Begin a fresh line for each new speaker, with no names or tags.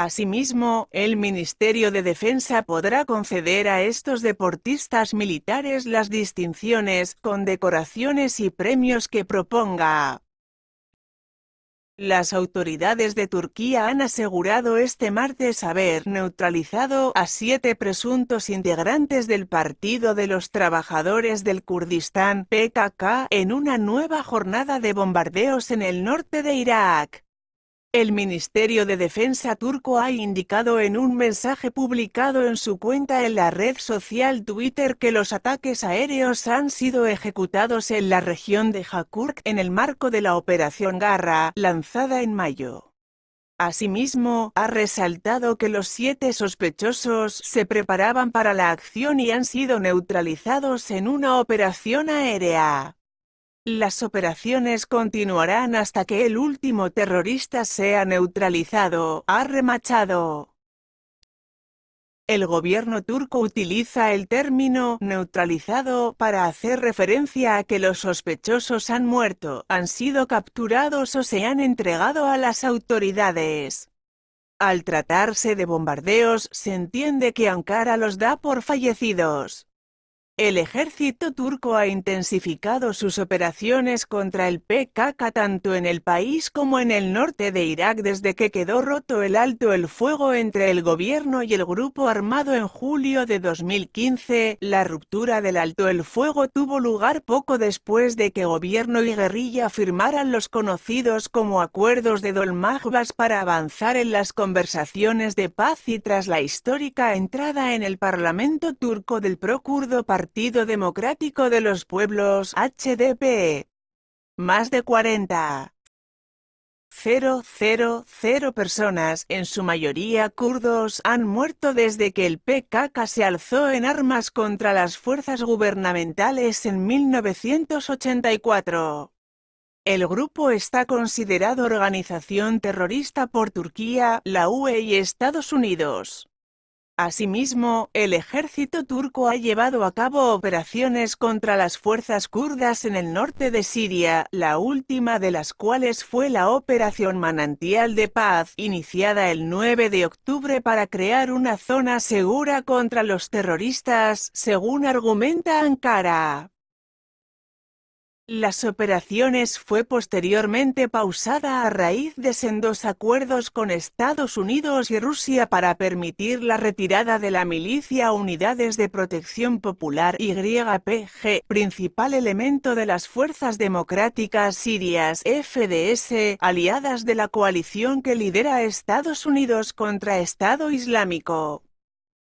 Asimismo, el Ministerio de Defensa podrá conceder a estos deportistas militares las distinciones, condecoraciones y premios que proponga. Las autoridades de Turquía han asegurado este martes haber neutralizado a siete presuntos integrantes del Partido de los Trabajadores del Kurdistán PKK en una nueva jornada de bombardeos en el norte de Irak. El Ministerio de Defensa turco ha indicado en un mensaje publicado en su cuenta en la red social Twitter que los ataques aéreos han sido ejecutados en la región de Hakurk en el marco de la Operación Garra, lanzada en mayo. Asimismo, ha resaltado que los siete sospechosos se preparaban para la acción y han sido neutralizados en una operación aérea. Las operaciones continuarán hasta que el último terrorista sea neutralizado, ha remachado. El gobierno turco utiliza el término neutralizado para hacer referencia a que los sospechosos han muerto, han sido capturados o se han entregado a las autoridades. Al tratarse de bombardeos, se entiende que Ankara los da por fallecidos. El ejército turco ha intensificado sus operaciones contra el PKK tanto en el país como en el norte de Irak desde que quedó roto el alto el fuego entre el gobierno y el grupo armado en julio de 2015. La ruptura del alto el fuego tuvo lugar poco después de que gobierno y guerrilla firmaran los conocidos como acuerdos de Dolmagbas para avanzar en las conversaciones de paz y tras la histórica entrada en el parlamento turco del procurdo partido Partido Democrático de los Pueblos HDP. Más de 40. personas, en su mayoría kurdos, han muerto desde que el PKK se alzó en armas contra las fuerzas gubernamentales en 1984. El grupo está considerado organización terrorista por Turquía, la UE y Estados Unidos. Asimismo, el ejército turco ha llevado a cabo operaciones contra las fuerzas kurdas en el norte de Siria, la última de las cuales fue la Operación Manantial de Paz, iniciada el 9 de octubre para crear una zona segura contra los terroristas, según argumenta Ankara. Las operaciones fue posteriormente pausada a raíz de sendos acuerdos con Estados Unidos y Rusia para permitir la retirada de la milicia a unidades de protección popular YPG, principal elemento de las fuerzas democráticas sirias FDS, aliadas de la coalición que lidera Estados Unidos contra Estado Islámico.